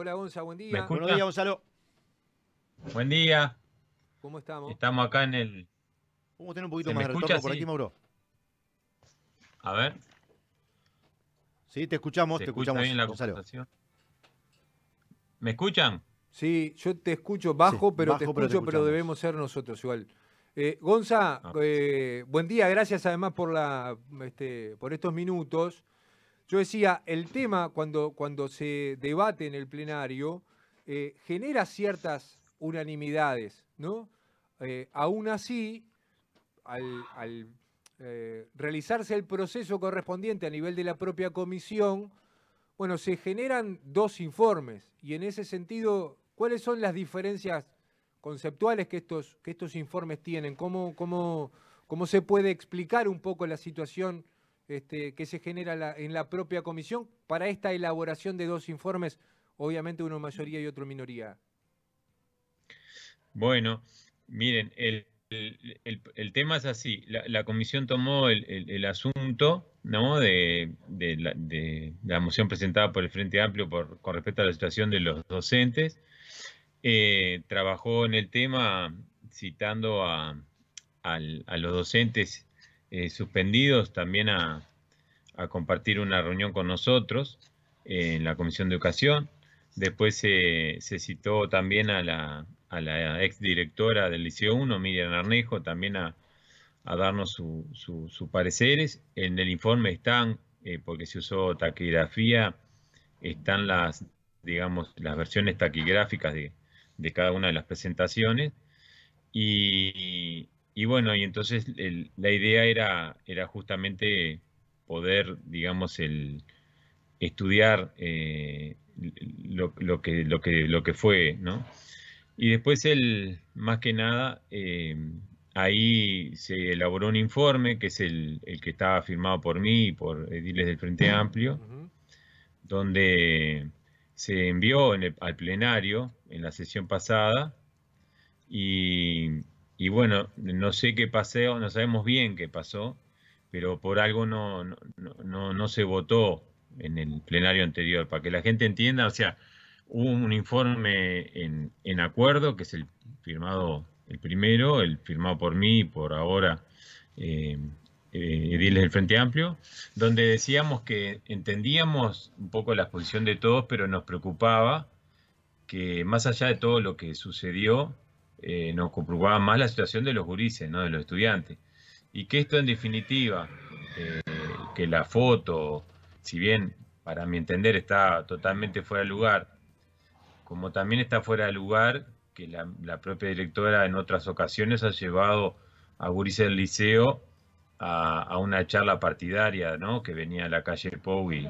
Hola Gonza, buen día. Buenos días, Gonzalo. Buen día. ¿Cómo estamos? Estamos acá en el. Vamos a tener un poquito más de retorno por aquí, Mauro. A ver. Sí, te escuchamos, te escuchamos. Bien Gonzalo. ¿Me escuchan? Sí, yo te escucho bajo, pero, te escucho, pero debemos ser nosotros igual. Eh, Gonza, eh, buen día, gracias además por, la, este, por estos minutos. Yo decía, el tema cuando, cuando se debate en el plenario eh, genera ciertas unanimidades, ¿no? Eh, aún así, al, eh, realizarse el proceso correspondiente a nivel de la propia comisión, bueno, se generan dos informes y en ese sentido, ¿cuáles son las diferencias conceptuales que estos, que estos informes tienen? ¿Cómo, cómo, cómo se puede explicar un poco la situación? Este, que se genera en la propia comisión para esta elaboración de dos informes, obviamente uno mayoría y otro minoría? Bueno, miren, el, tema es así. La, comisión tomó el, asunto De, la, moción presentada por el Frente Amplio por, con respecto a la situación de los docentes. Eh, trabajó en el tema citando a, a los docentes eh, suspendidos también a, compartir una reunión con nosotros eh, en la Comisión de Educación. Después se citó también a la, a la exdirectora del Liceo 1, Miriam Arnejo, también a, darnos sus pareceres. En el informe están, eh, porque se usó taquigrafía, están las, digamos, las versiones taquigráficas de, de cada una de las presentaciones. Y, y bueno, y entonces la idea era, era justamente poder, digamos, el estudiar eh, lo, que, lo, que, lo que fue, ¿no? Y después él, más que nada, eh, ahí se elaboró un informe, que es el, que estaba firmado por mí y por Ediles del Frente Amplio, donde se envió al plenario en la sesión pasada y y bueno, no sé qué pasó, no sabemos bien qué pasó, pero por algo no, se votó en el plenario anterior, para que la gente entienda, o sea, hubo un informe en, acuerdo, que es el firmado, el primero, el firmado por mí y por ahora eh, eh Ediles del Frente Amplio, donde decíamos que entendíamos un poco la posición de todos, pero nos preocupaba que más allá de todo lo que sucedió, eh, nos preocupaba más la situación de los gurises, ¿no? de los estudiantes. Y que esto en definitiva, eh, que la foto, si bien para mi entender está totalmente fuera de lugar, como también está fuera de lugar que la, propia directora en otras ocasiones ha llevado a gurises del liceo a, una charla partidaria ¿no? que venía a la calle Pou y,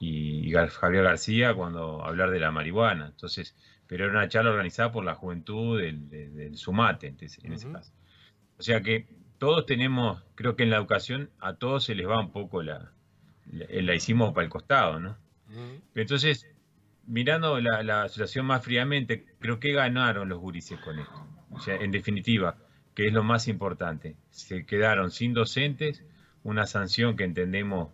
y Javier García cuando hablar de la marihuana. Entonces, pero era una charla organizada por la juventud del, Sumate, en ese caso. O sea que todos tenemos, creo que en la educación a todos se les va un poco la, la, eh, hicimos para el costado, ¿no? Entonces, mirando la, situación más fríamente, creo que ganaron los gurises con esto. O sea, en definitiva, que es lo más importante, se quedaron sin docentes, una sanción que entendemos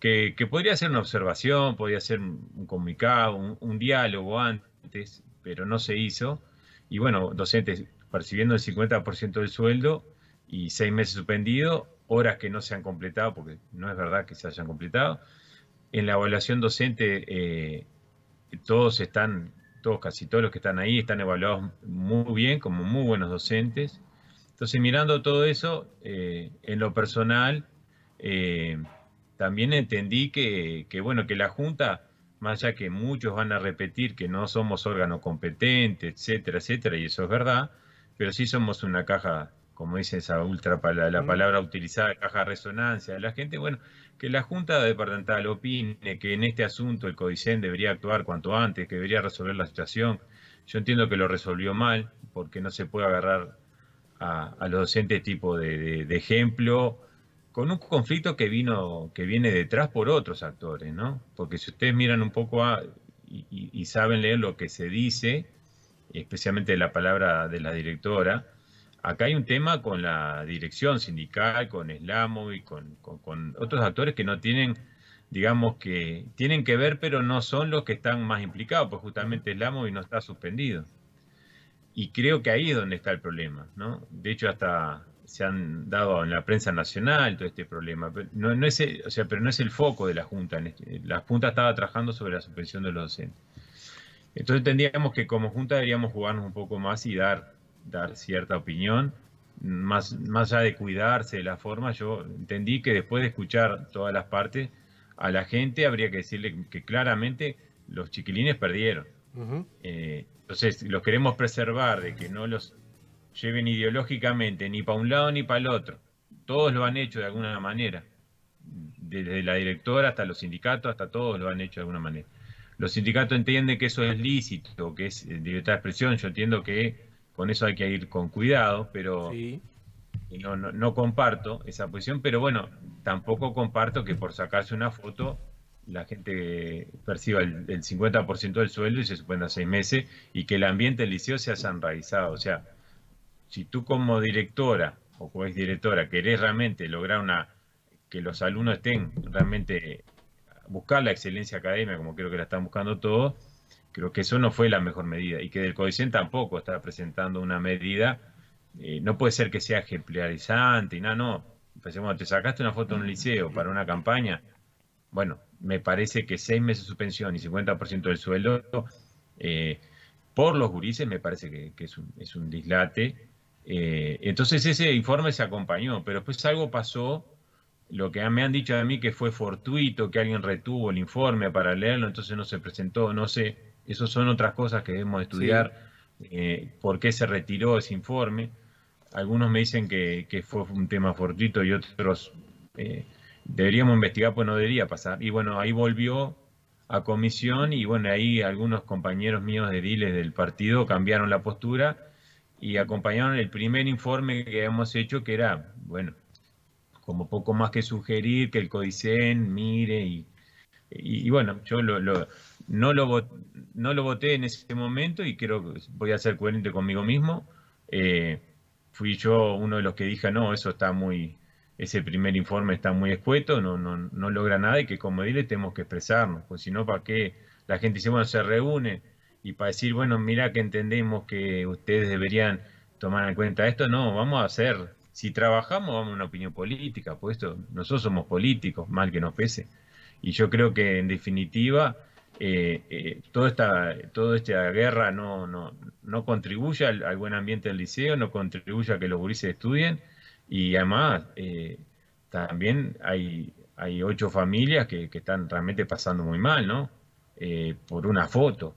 que, que podría ser una observación, podría ser un comunicado, un, un diálogo antes, pero no se hizo. Y bueno, docentes percibiendo el 50% del sueldo y seis meses suspendido, horas que no se han completado, porque no es verdad que se hayan completado. En la evaluación docente, eh, todos están, todos, casi todos los que están ahí, están evaluados muy bien, como muy buenos docentes. Entonces, mirando todo eso, eh, en lo personal, eh, también entendí bueno, que la Junta más allá que muchos van a repetir que no somos órgano competente, etcétera, etcétera, y eso es verdad, pero sí somos una caja, como dice esa ultra la, la palabra utilizada, caja resonancia de la gente, bueno, que la Junta Departamental opine que en este asunto el CODICEN debería actuar cuanto antes, que debería resolver la situación. Yo entiendo que lo resolvió mal, porque no se puede agarrar a, los docentes tipo de ejemplo con un conflicto que vino, que viene detrás por otros actores, ¿no? Porque si ustedes miran un poco y, saben leer lo que se dice, especialmente la palabra de la directora, acá hay un tema con la dirección sindical, con Slamo y con, otros actores que no tienen, digamos que tienen que ver, pero no son los que están más implicados, pues justamente Eslamo y no está suspendido. Y creo que ahí es donde está el problema, ¿no? De hecho, hasta se han dado en la prensa nacional todo este problema. pero no es el foco de la Junta. Este, la Junta estaba trabajando sobre la suspensión de los docentes. Entonces entendíamos que como Junta deberíamos jugarnos un poco más y dar, dar cierta opinión. Más, más allá de cuidarse de la forma, yo entendí que después de escuchar todas las partes, a la gente habría que decirle que claramente los chiquilines perdieron. Eh, entonces los queremos preservar de que no los lleven ideológicamente ni para un lado ni para el otro. Todos lo han hecho de alguna manera. Desde la directora hasta los sindicatos, hasta todos lo han hecho de alguna manera. Los sindicatos entienden que eso es lícito, que es eh, libertad de expresión. Yo entiendo que con eso hay que ir con cuidado, pero no, no, comparto esa posición. Pero bueno, tampoco comparto que por sacarse una foto la gente perciba el, el 50% del sueldo y se suspenda seis meses y que el ambiente del liceo sea enraizado. O sea, si tú como directora o juez directora querés realmente lograr una que los alumnos estén realmente buscar la excelencia académica como creo que la están buscando todos, creo que eso no fue la mejor medida y que del CODICEN tampoco está presentando una medida, eh, no puede ser que sea ejemplarizante y nada, no. te sacaste una foto en un liceo para una campaña, bueno, me parece que seis meses de suspensión y 50% del sueldo eh, por los gurises me parece que, es, un, es un dislate eh, entonces ese informe se acompañó, pero después algo pasó, lo que me han dicho a mí que fue fortuito, que alguien retuvo el informe para leerlo, entonces no se presentó, no sé, esas son otras cosas que debemos estudiar, eh, por qué se retiró ese informe. Algunos me dicen que, fue un tema fortuito y otros eh, deberíamos investigar, pues no debería pasar. Y bueno, ahí volvió a comisión y bueno, ahí algunos compañeros míos de Diles del partido cambiaron la postura y acompañaron el primer informe que habíamos hecho, que era, bueno, como poco más que sugerir que el CODICEN mire y, bueno, yo no, lo no lo voté en ese momento y creo que voy a ser coherente conmigo mismo. Eh, fui yo uno de los que dije, no, eso está muy, ese primer informe está muy escueto, no, no, no logra nada y que como dile tenemos que expresarnos, pues si no, ¿para qué? La gente dice, bueno, se reúne y para decir, bueno, mira que entendemos que ustedes deberían tomar en cuenta esto, no, vamos a hacer, si trabajamos vamos a una opinión política, pues nosotros somos políticos, mal que nos pese. Y yo creo que en definitiva, eh, eh, toda, esta, guerra no, contribuye al, buen ambiente del liceo, no contribuye a que los gurises estudien, y además eh, también hay, hay ocho familias que, que, están realmente pasando muy mal, ¿no? por una foto.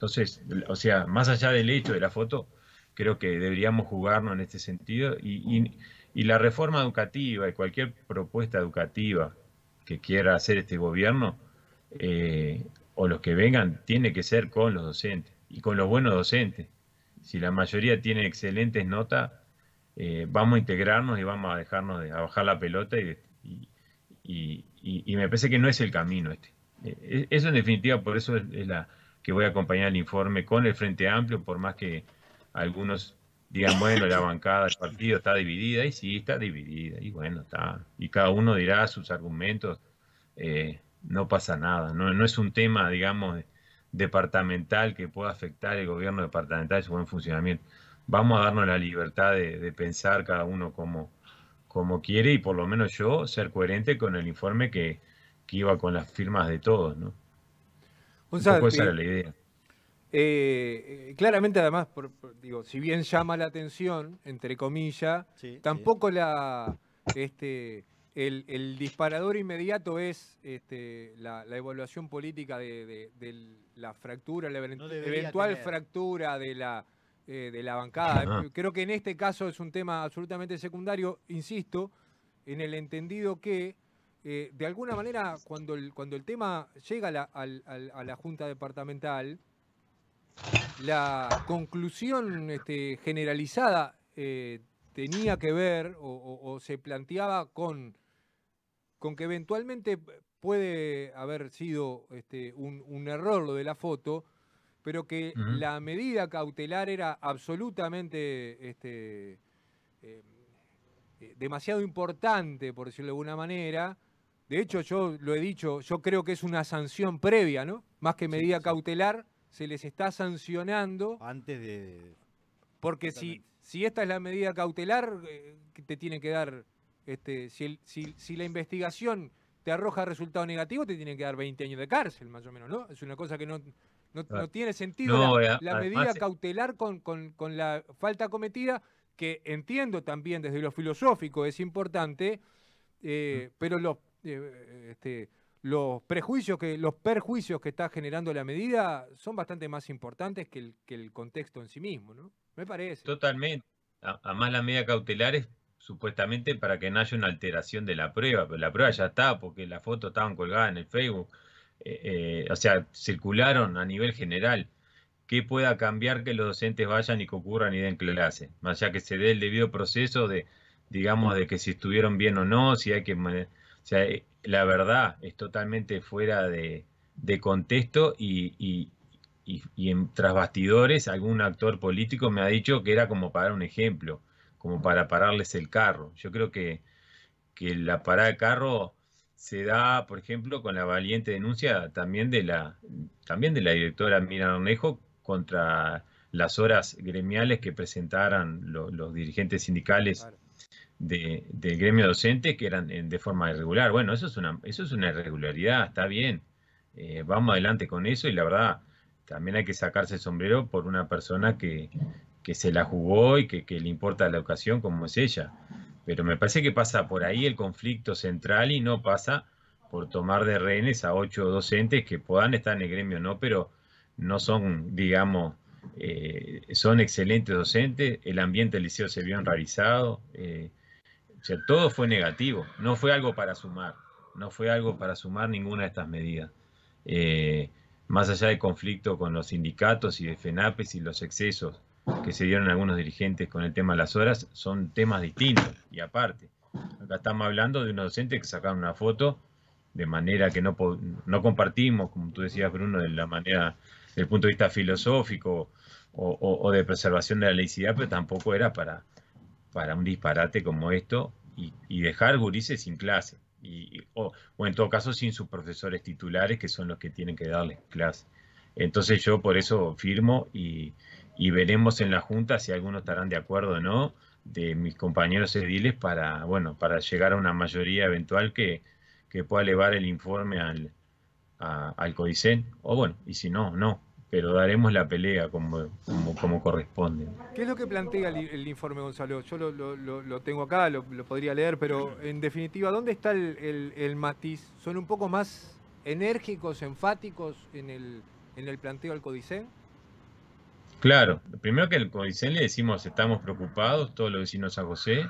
Entonces, o sea, más allá del hecho de la foto, creo que deberíamos jugarnos en este sentido y, la reforma educativa y cualquier propuesta educativa que quiera hacer este gobierno eh, o los que vengan, tiene que ser con los docentes y con los buenos docentes. Si la mayoría tiene excelentes notas, eh, vamos a integrarnos y vamos a dejarnos de bajar la pelota y, y, me parece que no es el camino este. Eh, eso en definitiva, por eso es la, que voy a acompañar el informe con el Frente Amplio, por más que algunos digan, bueno, la bancada del partido está dividida, y sí, está dividida, y bueno, está. Y cada uno dirá sus argumentos, eh, no pasa nada, no, no es un tema, digamos, departamental que pueda afectar el gobierno departamental y su buen funcionamiento. Vamos a darnos la libertad de, pensar cada uno como, como quiere y por lo menos yo ser coherente con el informe que, que iba con las firmas de todos, ¿no? puede la idea. Eh, eh, claramente, además, digo, si bien llama la atención, entre comillas, tampoco la este, el, disparador inmediato es este, la, evaluación política de, la fractura, la eventual fractura de la, eh, de la bancada. Creo que en este caso es un tema absolutamente secundario, insisto, en el entendido que eh, de alguna manera, cuando el, tema llega a la, Junta Departamental, la conclusión este, generalizada eh, tenía que ver o, se planteaba con, que eventualmente puede haber sido este, un, error lo de la foto, pero que la medida cautelar era absolutamente este, eh, demasiado importante, por decirlo de alguna manera, de hecho, yo lo he dicho, yo creo que es una sanción previa, ¿no? Más que medida cautelar, se les está sancionando. Antes de. Porque si, si esta es la medida cautelar, eh, que te tiene que dar. Este, si, si, la investigación te arroja resultado negativo, te tiene que dar 20 años de cárcel, más o menos, ¿no? Es una cosa que no, no, tiene sentido la, la medida eh, cautelar con, la falta cometida, que entiendo también desde lo filosófico es importante, eh, mm. pero los eh, este, los prejuicios que los perjuicios que está generando la medida son bastante más importantes que el, el contexto en sí mismo, ¿no? Me parece. Totalmente. Además la medida cautelar es supuestamente para que no haya una alteración de la prueba, pero la prueba ya está porque las fotos estaban colgadas en el Facebook, eh, eh, o sea, circularon a nivel general. ¿Qué pueda cambiar que los docentes vayan y que ocurran y den clase? Más allá que se dé el debido proceso de, digamos, de que si estuvieron bien o no, si hay que o sea, eh, la verdad es totalmente fuera de, contexto y, en tras bastidores algún actor político me ha dicho que era como para un ejemplo, como para pararles el carro. Yo creo que, que la parada de carro se da, por ejemplo, con la valiente denuncia también de la, también de la directora Mira Ornejo contra las horas gremiales que presentaran los dirigentes sindicales de, del gremio docente que eran eh, de forma irregular. Bueno, eso es una, eso es una irregularidad, está bien. Eh, vamos adelante con eso y la verdad también hay que sacarse el sombrero por una persona que, se la jugó y que, le importa la educación como es ella. Pero me parece que pasa por ahí el conflicto central y no pasa por tomar de rehenes a ocho docentes que puedan estar en el gremio no, pero no son, digamos, eh, son excelentes docentes, el ambiente del liceo se vio enraizado, eh, o sea, todo fue negativo, no fue algo para sumar, no fue algo para sumar ninguna de estas medidas. Eh, más allá del conflicto con los sindicatos y de FENAPES y los excesos que se dieron algunos dirigentes con el tema de las horas, son temas distintos y aparte. Acá estamos hablando de unos docentes que sacaron una foto de manera que no, no compartimos, como tú decías, Bruno, de la manera, del punto de vista filosófico o, de preservación de la laicidad, pero tampoco era para, para un disparate como esto y, dejar gurises sin clase. Y, o, en todo caso sin sus profesores titulares que son los que tienen que darles clase. Entonces yo por eso firmo y, y veremos en la Junta si algunos estarán de acuerdo o no de mis compañeros ediles para, bueno, para llegar a una mayoría eventual que, que pueda elevar el informe al, al CODICEN. O bueno, y si no, no pero daremos la pelea como, como, corresponde. ¿Qué es lo que plantea el, informe, Gonzalo? Yo lo, tengo acá, lo, podría leer, pero en definitiva, ¿dónde está el, matiz? ¿Son un poco más enérgicos, enfáticos en el, en el planteo al Codicen? Claro, primero que al Codicen le decimos estamos preocupados, todos los vecinos a José,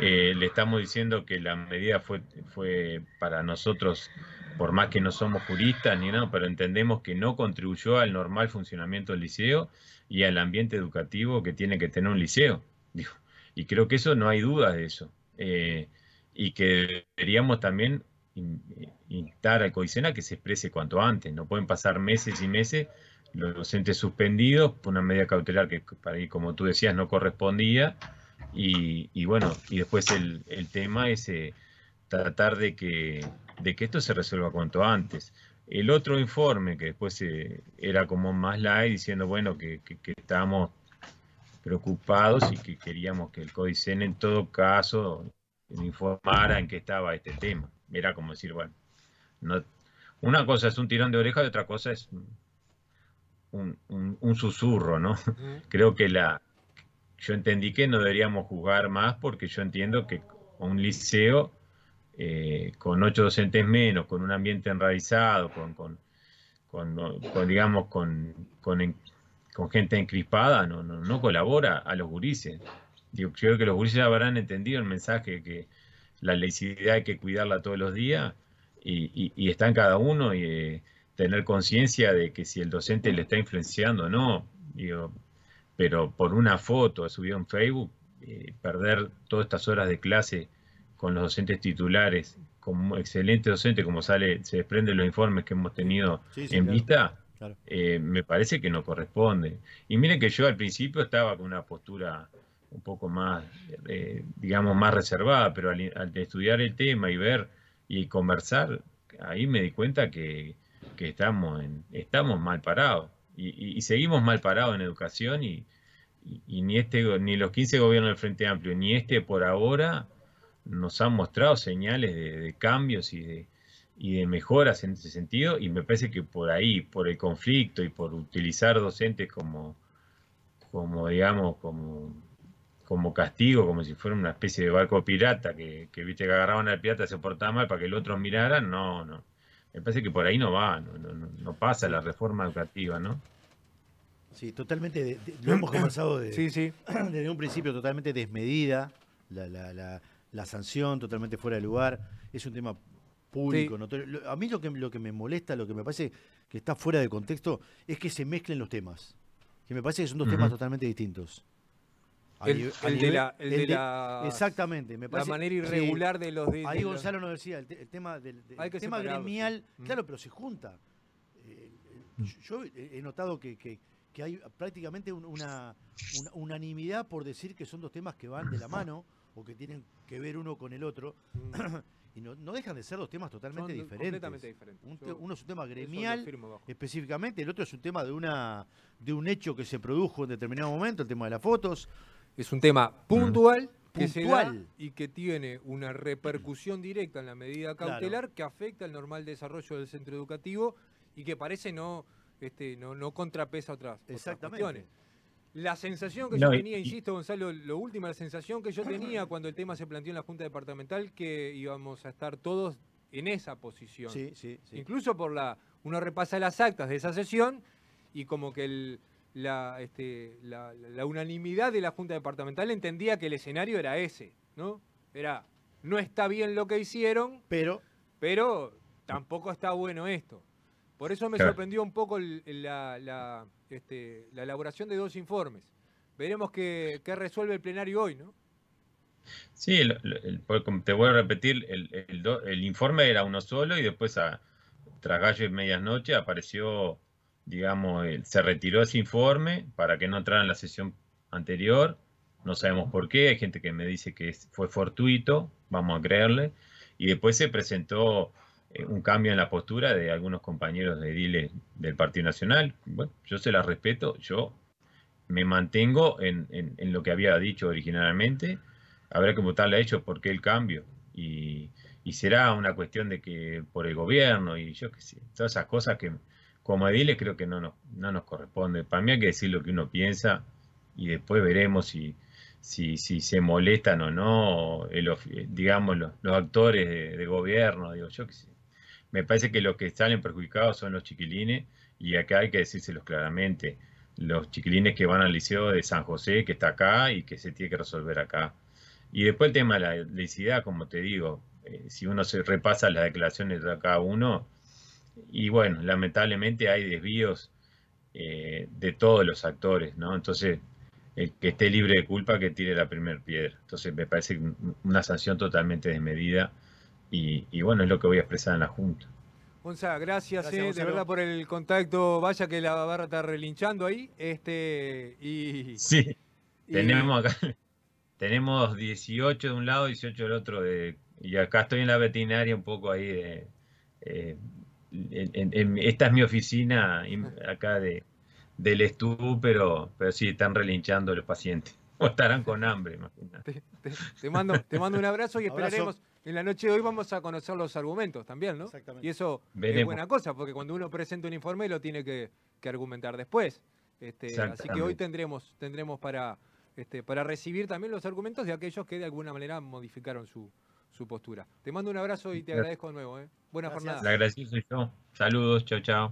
eh, le estamos diciendo que la medida fue, fue para nosotros por más que no somos juristas ni nada, pero entendemos que no contribuyó al normal funcionamiento del liceo y al ambiente educativo que tiene que tener un liceo. y creo que eso no hay dudas de eso. Eh, y que deberíamos también instar al COICENA que se exprese cuanto antes. No pueden pasar meses y meses los docentes suspendidos por una medida cautelar que, como tú decías, no correspondía. Y, bueno, y después el, tema es eh, tratar de que de que esto se resuelva cuanto antes. El otro informe, que después eh, era como más light, diciendo, bueno, que, que, estábamos preocupados y que queríamos que el CODICEN en todo caso informara en qué estaba este tema. Era como decir, bueno, no, una cosa es un tirón de oreja y otra cosa es un, susurro, ¿no? Creo que la yo entendí que no deberíamos jugar más porque yo entiendo que un liceo eh, con ocho docentes menos, con un ambiente enraizado, con, digamos, con, gente encrispada, no, colabora a los gurises. Yo creo que los gurises habrán entendido el mensaje que la laicidad hay que cuidarla todos los días y, está en cada uno y eh, tener conciencia de que si el docente le está influenciando o no, pero por una foto subida en Facebook, eh, perder todas estas horas de clase con los docentes titulares, como excelente docente, como sale, se desprende los informes que hemos tenido en vista, eh, me parece que no corresponde. Y miren que yo al principio estaba con una postura un poco más, eh, digamos, más reservada, pero al, estudiar el tema y ver y conversar, ahí me di cuenta que, que estamos, en, estamos mal parados y, seguimos mal parados en educación y, ni este ni los 15 gobiernos del Frente Amplio, ni este por ahora nos han mostrado señales de, cambios y de, y de mejoras en ese sentido y me parece que por ahí, por el conflicto y por utilizar docentes como, como digamos, como, como castigo, como si fuera una especie de barco pirata, que, viste que agarraban al pirata, y se portaba mal para que el otro mirara, no, no. Me parece que por ahí no va, no, no, pasa la reforma educativa, ¿no? Sí, totalmente, lo hemos conversado desde un principio totalmente desmedida la, la la sanción totalmente fuera de lugar, es un tema público, A mí lo que, lo que me molesta, lo que me parece que está fuera de contexto, es que se mezclen los temas, que me parece que son dos temas totalmente distintos. El, de la, exactamente la manera irregular de los de, ahí Gonzalo nos decía el, tema del tema gremial claro pero se junta eh, yo he notado que, hay prácticamente una, unanimidad por decir que son dos temas que van de la mano o que tienen que ver uno con el otro. Mm. y no, no, dejan de ser dos temas totalmente diferentes. diferentes. uno es un tema gremial específicamente, el otro es un tema de, una, de un hecho que se produjo en determinado momento, el tema de las fotos. Es un tema mm. puntual. puntual. y que tiene una repercusión directa en la medida cautelar que afecta al normal desarrollo del centro educativo y que parece no, este, no, no contrapesa otras, Otras cuestiones. La sensación que yo tenía, insisto Gonzalo, lo última sensación que yo tenía cuando el tema se planteó en la Junta Departamental, que íbamos a estar todos en esa posición. Sí, sí, Incluso por la... Uno repasa las actas de esa sesión y como que este, la, unanimidad de la Junta Departamental entendía que el escenario era ese, ¿no? Era, no está bien lo que hicieron, pero, pero tampoco está bueno esto. Por eso me sorprendió un poco la este, la elaboración de dos informes. Veremos qué, resuelve el plenario hoy, ¿no? Sí, te voy a repetir, el, informe era uno solo y después a tras gallo y medianoche apareció, digamos, se retiró ese informe para que no entrara en la sesión anterior. No sabemos por qué, hay gente que me dice que fue fortuito, vamos a creerle. Y después se presentó eh, un cambio en la postura de algunos compañeros de Edile del Partido Nacional. Bueno, yo se las respeto, yo me mantengo en, lo que había dicho originalmente. Habrá que votarle a ellos por qué el cambio. Y, será una cuestión de que por el gobierno y yo qué sé, todas esas cosas que como Edile creo que no nos, no nos corresponde. Para mí hay que decir lo que uno piensa y después veremos si, si, se molestan o no, digamos, los, actores de, gobierno, digo, yo qué sé me parece que los que salen perjudicados son los chiquilines y acá hay que decírselos claramente. Los chiquilines que van al liceo de San José, que está acá y que se tiene que resolver acá. Y después el tema de la laicidad, como te digo, eh, si uno se repasa las declaraciones de cada uno, y bueno, lamentablemente hay desvíos eh, de todos los actores, ¿no? Entonces, el que esté libre de culpa que tire la primera piedra. Entonces, me parece una sanción totalmente desmedida y, bueno, es lo que voy a expresar en la Junta. Eh, Gonzalo, gracias, de verdad por el contacto. Vaya que la barra está relinchando ahí. Este, y, sí, tenemos tenemos 18 de un lado, 18 del otro. De, y acá estoy en la veterinaria un poco ahí. Eh, esta es mi oficina ah. acá de, del estudio, pero, pero sí, están relinchando los pacientes. estarán con hambre, imagínate. Te, mando, te mando un abrazo y esperaremos. En la noche de hoy vamos a conocer los argumentos también, ¿no? Exactamente. Y eso es buena cosa, porque cuando uno presenta un informe lo tiene que, argumentar después. Este, así que hoy tendremos, tendremos este, para, recibir también los argumentos de aquellos que de alguna manera modificaron su, postura. Te mando un abrazo y te agradezco de nuevo. ¿eh? Buena Gracias. jornada. La agradezco yo. Saludos, chao, chao.